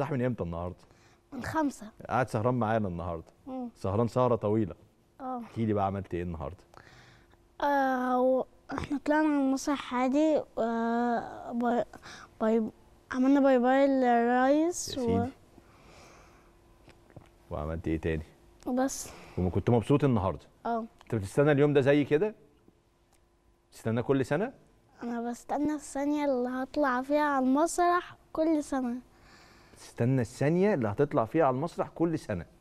صاحي من امتى النهارده؟ من خمسة قاعد سهران معانا النهارده سهران سهرة طويلة اه احكي لي بقى عملت ايه النهارده؟ آه احنا طلعنا من المسرح عادي و... باي باي عملنا باي باي للريس و... وعملت ايه تاني؟ بس وكنت مبسوط النهارده اه انت بتستنى اليوم ده زي كده؟ بتستنى كل سنة؟ انا بستنى الثانية اللي هطلع فيها على المسرح كل سنة هتستنى الثانيه اللي هتطلع فيها على المسرح كل سنه